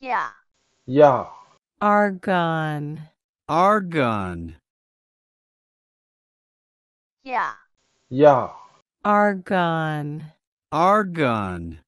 Yeah. Yeah. Argon. Argon. Yeah. Yeah. Argon. Argon.